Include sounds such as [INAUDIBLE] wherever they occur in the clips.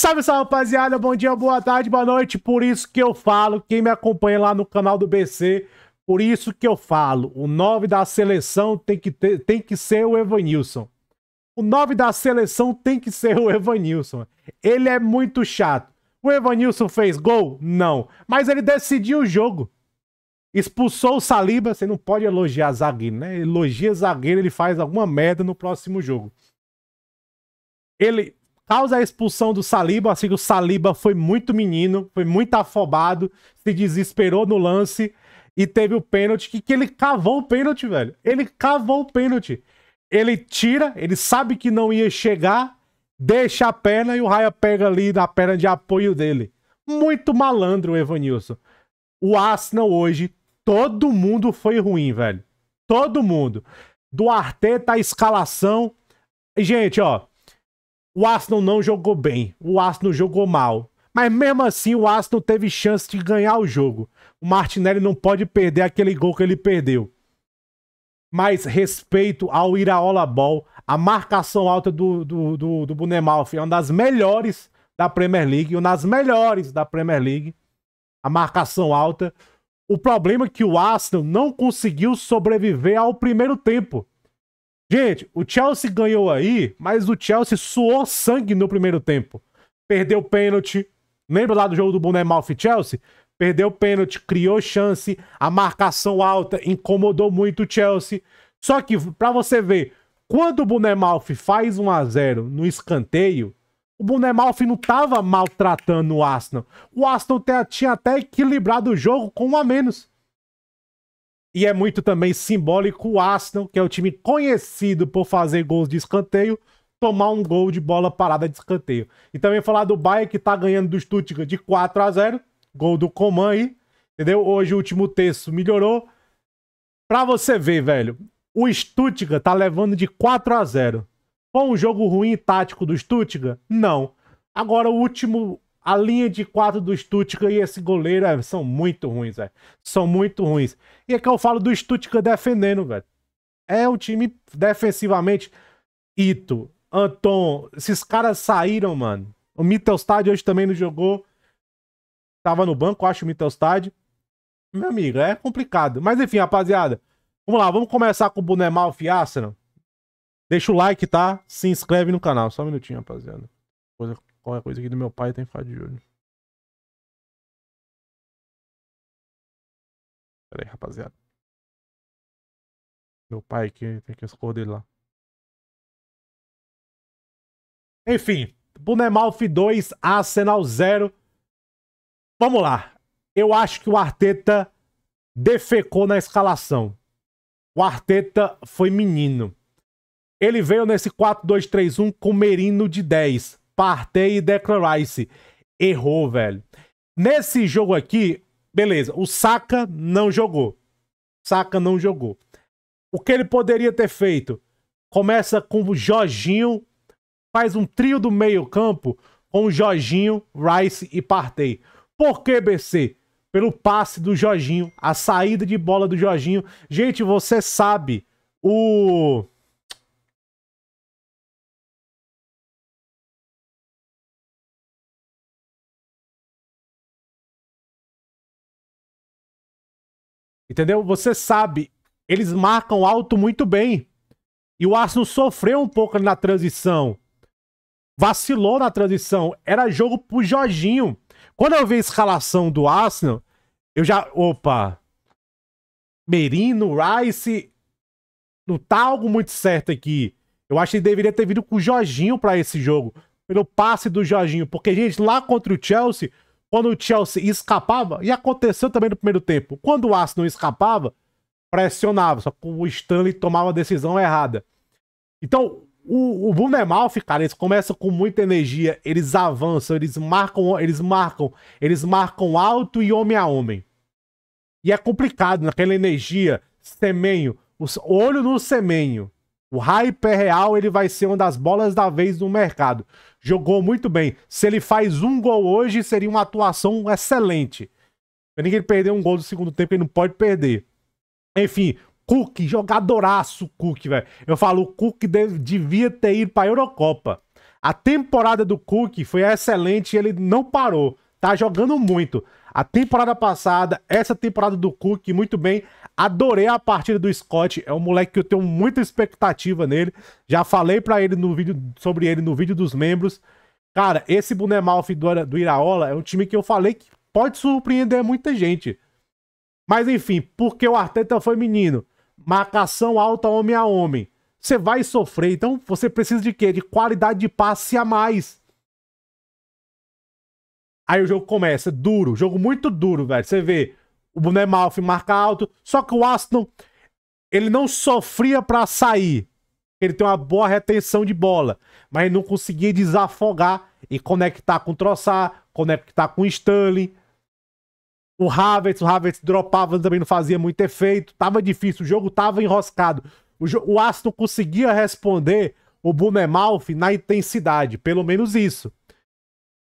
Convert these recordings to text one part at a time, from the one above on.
Salve, salve, rapaziada. Bom dia, boa tarde, boa noite. Por isso que eu falo, quem me acompanha lá no canal do BC, por isso que eu falo, o 9 da seleção tem que, ter, tem que ser o Evanilson. O 9 da seleção tem que ser o Evanilson. Ele é muito chato. O Evanilson fez gol? Não. Mas ele decidiu o jogo. Expulsou o Saliba. Você não pode elogiar zagueiro, né? Elogia zagueiro, ele faz alguma merda no próximo jogo. Ele Causa a expulsão do Saliba, assim que o Saliba foi muito menino, foi muito afobado, se desesperou no lance e teve o pênalti, que, que ele cavou o pênalti, velho. Ele cavou o pênalti. Ele tira, ele sabe que não ia chegar, deixa a perna e o Raia pega ali na perna de apoio dele. Muito malandro o Evanilson. O Arsenal hoje, todo mundo foi ruim, velho. Todo mundo. Do Arteta, tá a escalação. Gente, ó, o Arsenal não jogou bem, o Arsenal jogou mal. Mas mesmo assim, o Arsenal teve chance de ganhar o jogo. O Martinelli não pode perder aquele gol que ele perdeu. Mas respeito ao Iraola Ball, a marcação alta do, do, do, do Bunemalf é uma das melhores da Premier League, uma das melhores da Premier League. A marcação alta. O problema é que o Arsenal não conseguiu sobreviver ao primeiro tempo. Gente, o Chelsea ganhou aí, mas o Chelsea suou sangue no primeiro tempo. Perdeu pênalti. Lembra lá do jogo do Boné Malfi Chelsea? Perdeu pênalti, criou chance, a marcação alta incomodou muito o Chelsea. Só que, para você ver, quando o Boné Malfi faz 1 a 0 no escanteio, o Boné Malfi não tava maltratando o Arsenal. O Arsenal tinha até equilibrado o jogo com um a menos. E é muito também simbólico o Arsenal, que é o time conhecido por fazer gols de escanteio, tomar um gol de bola parada de escanteio. E também falar do Bayern que tá ganhando do Stuttgart de 4 a 0 gol do Coman aí, entendeu? Hoje o último terço melhorou. Pra você ver, velho, o Stuttgart tá levando de 4 a 0 Foi um jogo ruim e tático do Stuttgart? Não. Agora o último a linha de quatro do Stuttgart e esse goleiro é, são muito ruins, velho. São muito ruins. E é que eu falo do Stuttgart defendendo, velho. É um time defensivamente. Ito, Anton, esses caras saíram, mano. O Mittelstad hoje também não jogou. Tava no banco, acho, o Mittelstad. Meu amigo, é complicado. Mas enfim, rapaziada. Vamos lá, vamos começar com o Bunemal Fiastra. Deixa o like, tá? Se inscreve no canal. Só um minutinho, rapaziada. Coisa qualquer coisa aqui do meu pai tem que ficar de olho. Pera aí, rapaziada. Meu pai aqui, tem que as cores lá. Enfim, Bunemalf 2, Arsenal 0. Vamos lá. Eu acho que o Arteta defecou na escalação. O Arteta foi menino. Ele veio nesse 4-2-3-1 com Merino de 10. Partey e Declan Rice. Errou, velho. Nesse jogo aqui, beleza, o Saka não jogou. Saka não jogou. O que ele poderia ter feito? Começa com o Jorginho, faz um trio do meio-campo com o Jorginho, Rice e Partey. Por que, BC? Pelo passe do Jorginho, a saída de bola do Jorginho. Gente, você sabe, o Entendeu? Você sabe, eles marcam alto muito bem. E o Arsenal sofreu um pouco na transição. Vacilou na transição. Era jogo pro Jorginho. Quando eu vi a escalação do Arsenal, eu já. Opa! Merino, Rice. Não tá algo muito certo aqui. Eu acho que deveria ter vindo com o Jorginho para esse jogo. Pelo passe do Jorginho. Porque, gente, lá contra o Chelsea, quando o Chelsea escapava, e aconteceu também no primeiro tempo, quando o Arsenal escapava, pressionava, só que o Stanley tomava a decisão errada. Então, o, o Bunemalf, cara, eles começam com muita energia, eles avançam, eles marcam, eles marcam, eles marcam alto e homem a homem. E é complicado naquela energia, semenho, o olho no semenho. O é Real ele vai ser uma das bolas da vez no mercado. Jogou muito bem. Se ele faz um gol hoje, seria uma atuação excelente. Pra ninguém perder um gol do segundo tempo, ele não pode perder. Enfim, Cook, jogadoraço Cook, velho. Eu falo, o Cook devia ter ido pra Eurocopa. A temporada do Cook foi excelente e ele não parou. Tá jogando muito. A temporada passada, essa temporada do Cook, muito bem. Adorei a partida do Scott, é um moleque que eu tenho muita expectativa nele. Já falei para ele no vídeo sobre ele no vídeo dos membros. Cara, esse Bunemalf do, do Iraola é um time que eu falei que pode surpreender muita gente. Mas enfim, porque o Arteta foi menino, marcação alta homem a homem, você vai sofrer. Então você precisa de quê? De qualidade de passe a mais. Aí o jogo começa duro, jogo muito duro, velho. Você vê o Boné Malfi marca alto. Só que o Aston, ele não sofria para sair. Ele tem uma boa retenção de bola, mas não conseguia desafogar e conectar com o Troçar, conectar com o Stanley. O Havertz, o Havertz dropava, também não fazia muito efeito. Tava difícil, o jogo tava enroscado. O, o Aston conseguia responder o Bunemalf na intensidade, pelo menos isso.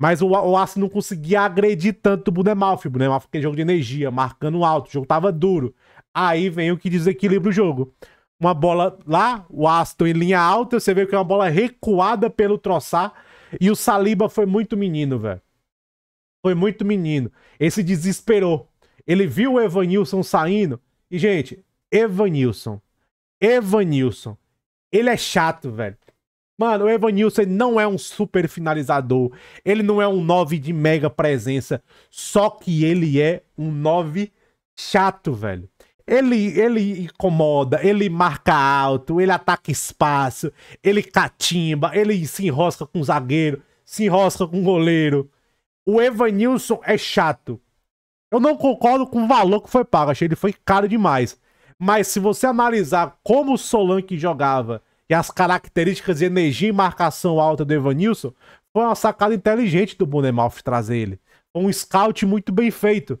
Mas o, o não conseguia agredir tanto o Bunemalf. O Bunemalf que é jogo de energia, marcando alto. O jogo tava duro. Aí vem o que desequilibra o jogo. Uma bola lá, o Aston em linha alta, você vê que é uma bola recuada pelo troçar. E o Saliba foi muito menino, velho. Foi muito menino. Esse desesperou. Ele viu o Evanilson saindo. E, gente, Evanilson. Evanilson. Ele é chato, velho. Mano, o Evanilson não é um super finalizador. Ele não é um 9 de mega presença. Só que ele é um 9 chato, velho. Ele, ele incomoda, ele marca alto, ele ataca espaço, ele catimba, ele se enrosca com o zagueiro, se enrosca com o goleiro. O Evanilson é chato. Eu não concordo com o valor que foi pago, achei ele foi caro demais. Mas se você analisar como o Solanke jogava e as características de energia e marcação alta do Evanilson, foi uma sacada inteligente do Bonemouth trazer ele. Foi um scout muito bem feito.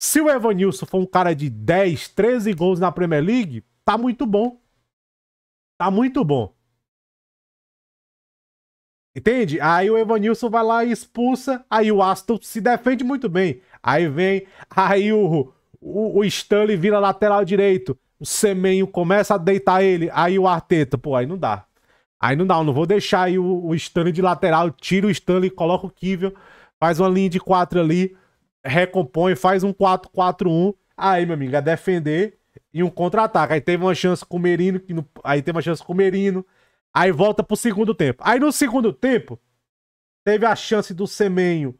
Se o Evanilson for um cara de 10, 13 gols na Premier League, tá muito bom. Tá muito bom. Entende? Aí o Evanilson vai lá e expulsa, aí o Aston se defende muito bem. Aí vem, aí o, o, o Stanley vira lateral direito o Semenho começa a deitar ele, aí o Arteta, pô, aí não dá. Aí não dá, eu não vou deixar aí o, o Stanley de lateral, tira o Stanley, coloca o Kivel, faz uma linha de 4 ali, recompõe, faz um 4-4-1. Aí, meu amigo, a defender e um contra-ataque. Aí teve uma chance com o Merino, que no... aí teve uma chance com o Merino. Aí volta pro segundo tempo. Aí no segundo tempo, teve a chance do Semenho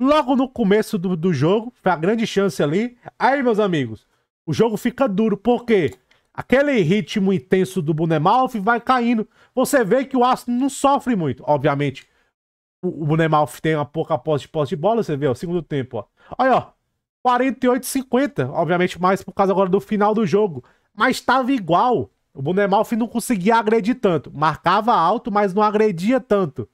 logo no começo do, do jogo. Foi a grande chance ali. Aí, meus amigos, o jogo fica duro, porque aquele ritmo intenso do Bunemalf vai caindo. Você vê que o Aston não sofre muito, obviamente. O, Bunemalf tem uma pouca posse de posse de bola, você vê, ó, segundo tempo, ó. Olha, ó, 48-50, obviamente mais por causa agora do final do jogo. Mas estava igual. O Bunemalf não conseguia agredir tanto. Marcava alto, mas não agredia tanto.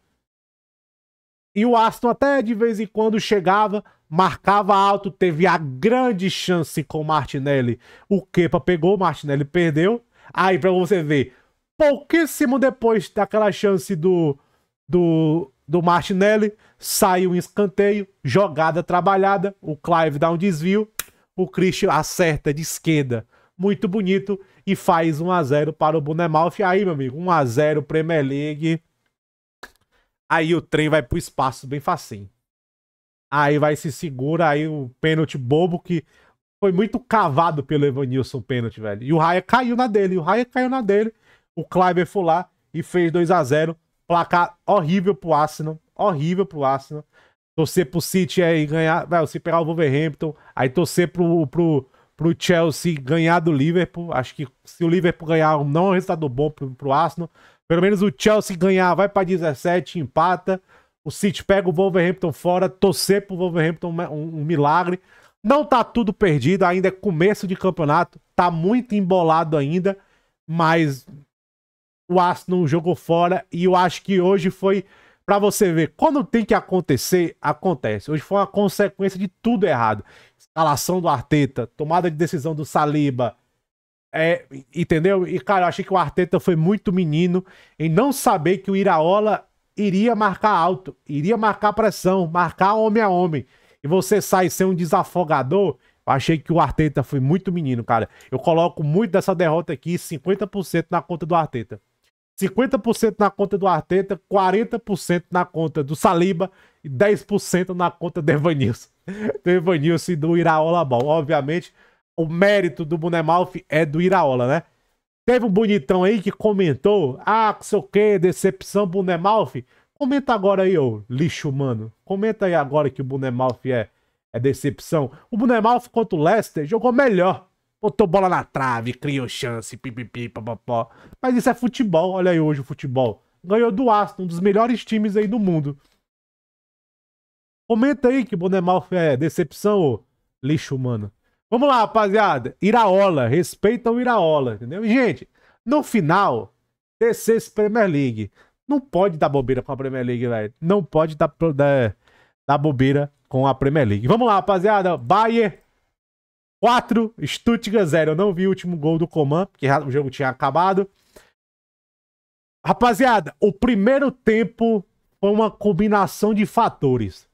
E o Aston até de vez em quando chegava, marcava alto, teve a grande chance com o Martinelli. O Kepa pegou, o Martinelli perdeu. Aí para você ver, pouquíssimo depois daquela chance do do do Martinelli, sai um escanteio, jogada trabalhada, o Clive dá um desvio, o Christian acerta de esquerda, muito bonito e faz 1 a 0 para o Bournemouth. Aí, meu amigo, 1 a 0 Premier League. Aí o trem vai pro espaço bem facinho aí vai se segura, aí o pênalti bobo que foi muito cavado pelo Evanilson o pênalti, velho. E o Raia caiu na dele, o Raia caiu na dele, o Kleiber foi lá e fez 2 a 0 placar horrível pro Arsenal, horrível pro Arsenal. Torcer pro City aí ganhar, velho, se pegar o Wolverhampton, aí torcer pro, pro, pro Chelsea ganhar do Liverpool. Acho que se o Liverpool ganhar, não é um resultado bom pro, pro Arsenal. Pelo menos o Chelsea ganhar, vai para 17, empata. O City pega o Wolverhampton fora, torcer pro Wolverhampton um, um milagre. Não tá tudo perdido, ainda é começo de campeonato, tá muito embolado ainda, mas o Arsenal jogou fora e eu acho que hoje foi para você ver, quando tem que acontecer, acontece. Hoje foi uma consequência de tudo errado. Escalação do Arteta, tomada de decisão do Saliba, é, entendeu? E, cara, eu achei que o Arteta foi muito menino em não saber que o Iraola iria marcar alto, iria marcar pressão, marcar homem a homem. E você sai ser um desafogador. Eu achei que o Arteta foi muito menino, cara. Eu coloco muito dessa derrota aqui, 50% na conta do Arteta. 50% na conta do Arteta, 40% na conta do Saliba e 10% na conta do Evanilson. [LAUGHS] Do Evanilson e do Iraola Ball. Obviamente, o mérito do Bunemalf é do Iraola, né? Teve um bonitão aí que comentou: Ah, que sei o que, decepção Bunemalf. Comenta agora aí, ô lixo humano. Comenta aí agora que o Bunemalf é, é decepção. O Bunemalf contra o Leicester jogou melhor. Botou bola na trave, criou chance, pipipi, papapó. Mas isso é futebol, olha aí hoje o futebol. Ganhou do Aston, um dos melhores times aí do mundo. Comenta aí que o Bonemalf é decepção, ô lixo humano. Vamos lá, rapaziada. Iraola, respeitam o Iraola, entendeu? E, gente, no final, descer Premier League. Não pode dar bobeira com a Premier League, velho. Não pode dar, dar, dar bobeira com a Premier League. Vamos lá, rapaziada. Bayer 4, Stuttgart 0. Eu não vi o último gol do Coman, porque o jogo tinha acabado. Rapaziada, o primeiro tempo foi uma combinação de fatores.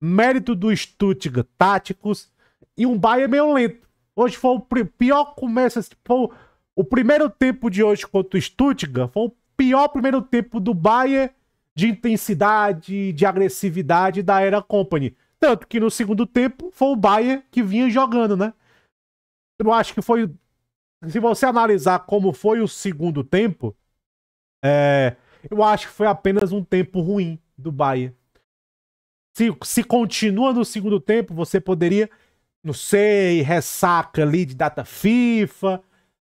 Mérito do Stuttgart táticos, e um Bayern é meio lento. Hoje foi o pior começo, assim, foi o primeiro tempo de hoje contra o Stuttgart, foi o pior primeiro tempo do Bayern de intensidade, de agressividade da Era Company. Tanto que no segundo tempo foi o Bayern que vinha jogando, né? Eu acho que foi. Se você analisar como foi o segundo tempo, é, eu acho que foi apenas um tempo ruim do Bayern. Se, se continua no segundo tempo, você poderia não sei, ressaca ali de data FIFA.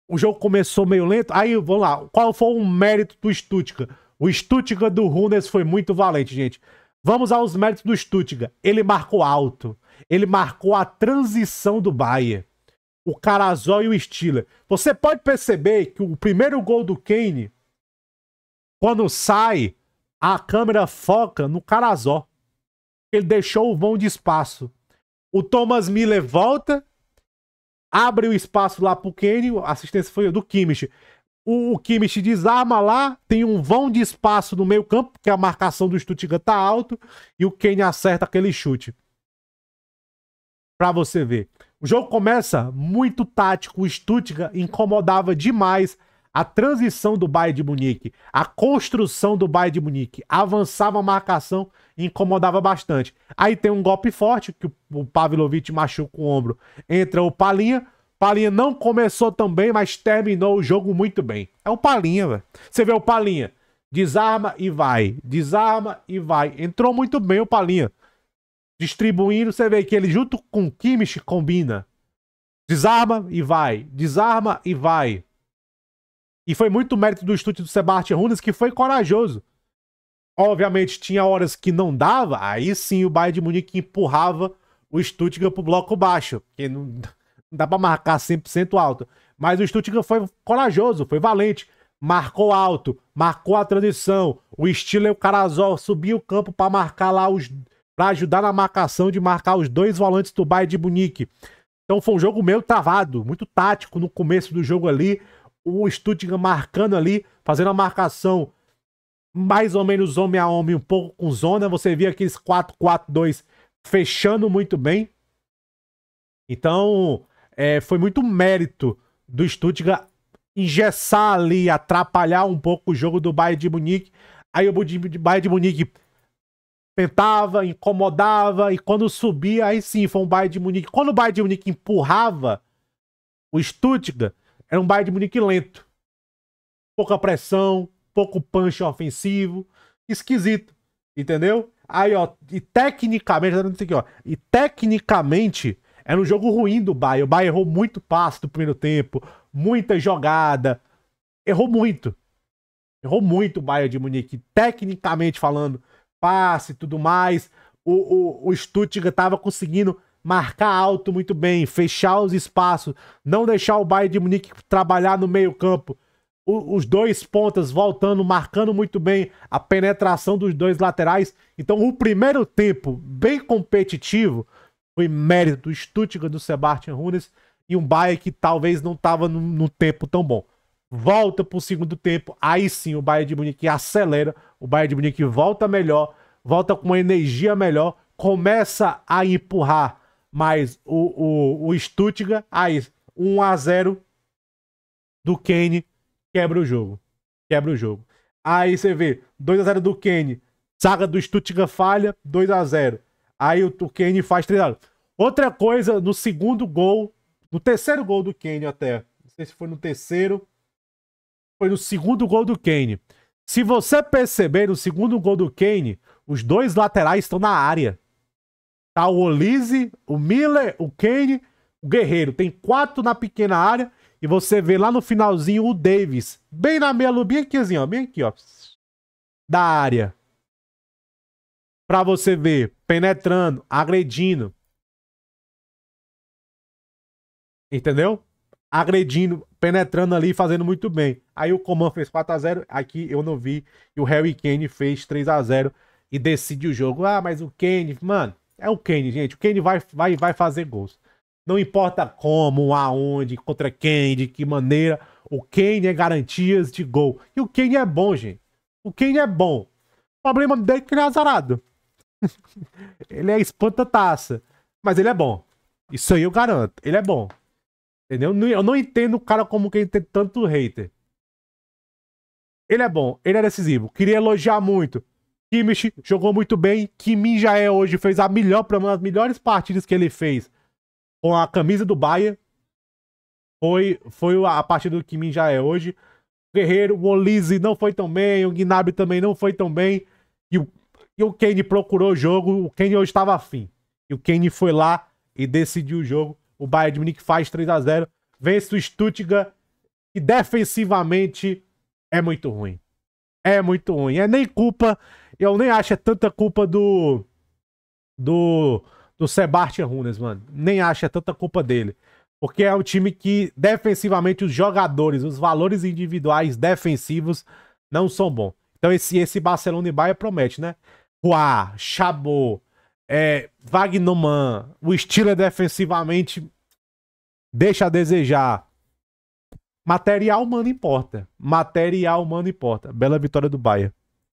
O jogo começou meio lento. Aí, vamos lá. Qual foi o mérito do Stuttgart? O Stuttgart do Runes foi muito valente, gente. Vamos aos méritos do Stuttgart. Ele marcou alto. Ele marcou a transição do Bayern. O Carazol e o Stiller. Você pode perceber que o primeiro gol do Kane, quando sai, a câmera foca no Carazol. Ele deixou o vão de espaço. O Thomas Miller volta, abre o espaço lá pro Kane, a assistência foi do Kimmich. O, o Kimmich desarma lá, tem um vão de espaço no meio campo, porque a marcação do Stuttgart tá alto, e o Kane acerta aquele chute. Pra você ver. O jogo começa muito tático, o Stuttgart incomodava demais a transição do Bayern de Munique, a construção do Bayern de Munique, avançava a marcação incomodava bastante. Aí tem um golpe forte, que o Pavlovich machuca o ombro, entra o Palinha. Palinha não começou também, mas terminou o jogo muito bem. É o Palinha, velho. Você vê o Palinha, desarma e vai, desarma e vai. Entrou muito bem o Palinha. Distribuindo, você vê que ele junto com o Kimmich combina. Desarma e vai, desarma e vai. E foi muito mérito do estúdio do Sebastião Runes, que foi corajoso. Obviamente, tinha horas que não dava, aí sim o Bayern de Munique empurrava o Stuttgart pro bloco baixo, porque não [LAUGHS] dá para marcar 100% alto. Mas o Stuttgart foi corajoso, foi valente, marcou alto, marcou a transição. O estilo é o Carazol subiu o campo para marcar lá os para ajudar na marcação de marcar os dois volantes do Bayern de Munique. Então foi um jogo meio travado, muito tático no começo do jogo ali, o Stuttgart marcando ali, fazendo a marcação mais ou menos homem a homem, um pouco com zona. Você via aqueles 4-4-2 fechando muito bem. Então, é, foi muito mérito do Stuttgart engessar ali, atrapalhar um pouco o jogo do Bayern de Munique. Aí o Bayern de Munique tentava, incomodava, e quando subia, aí sim, foi um Bayern de Munique. Quando o Bayern de Munique empurrava o Stuttgart, era um Bayern de Munique lento. Pouca pressão, pouco punch ofensivo, esquisito, entendeu? Aí, ó, e tecnicamente, tá aqui, ó, e tecnicamente era um jogo ruim do Bahia O Bahia errou muito passe do primeiro tempo, muita jogada, errou muito. Errou muito o Bahia de Munique, tecnicamente falando, passe e tudo mais. O, o, o Stuttgart tava conseguindo marcar alto muito bem, fechar os espaços, não deixar o Bayern de Munique trabalhar no meio campo os dois pontas voltando, marcando muito bem a penetração dos dois laterais. Então, o primeiro tempo bem competitivo foi mérito do Stuttgart, do Sebastian Runes e um Bayern que talvez não estava num tempo tão bom. Volta para o segundo tempo, aí sim o Bayern de Munique acelera, o Bayern de Munique volta melhor, volta com uma energia melhor, começa a empurrar mais o, o, o Stuttgart, aí 1 a 0 do Kane quebra o jogo. Quebra o jogo. Aí você vê 2x0 do Kane, saga do Stuttgart falha, 2x0. Aí o, o Kane faz 3x0. Outra coisa, no segundo gol, no terceiro gol do Kane até, não sei se foi no terceiro, foi no segundo gol do Kane. Se você perceber, no segundo gol do Kane, os dois laterais estão na área. Tá o Olise, o Miller, o Kane, o Guerreiro. Tem quatro na pequena área e você vê lá no finalzinho o Davis, bem na meia lua, bem aqui, assim, ó, bem aqui, ó, da área. Pra você ver, penetrando, agredindo. Entendeu? Agredindo, penetrando ali, fazendo muito bem. Aí o Coman fez 4x0, aqui eu não vi. E o Harry Kane fez 3x0 e decide o jogo. Ah, mas o Kane, mano, é o Kane, gente. O Kane vai, vai, vai fazer gols. Não importa como, aonde, contra quem, de que maneira. O Kane é garantias de gol. E o Kane é bom, gente. O Kane é bom. O problema dele é que ele é azarado. [LAUGHS] ele é espanta-taça. Mas ele é bom. Isso aí eu garanto. Ele é bom. Entendeu? Eu não entendo o cara como que ele tem tanto hater. Ele é bom. Ele é decisivo. Queria elogiar muito. Kimmich jogou muito bem. Kimin já é hoje. Fez a melhor, uma das melhores partidas que ele fez com a camisa do Bahia. Foi, foi a partida do Kimin já é hoje. O Guerreiro, o Olise não foi tão bem, o Gnabry também não foi tão bem. E o, e o Kane procurou o jogo, o Kane hoje estava afim. E o Kane foi lá e decidiu o jogo. O Bayern de Munique faz 3 a 0 vence o Stuttgart, e defensivamente é muito ruim. É muito ruim. É nem culpa, eu nem acho é tanta culpa do do do Sebastian Runes, mano. Nem acha é tanta culpa dele. Porque é um time que, defensivamente, os jogadores, os valores individuais defensivos não são bons. Então esse, esse Barcelona e Bahia promete, né? Juá, Chabot, é, Wagnerman, o estilo é defensivamente deixa a desejar. Material humano importa. Material humano importa. Bela vitória do Bahia.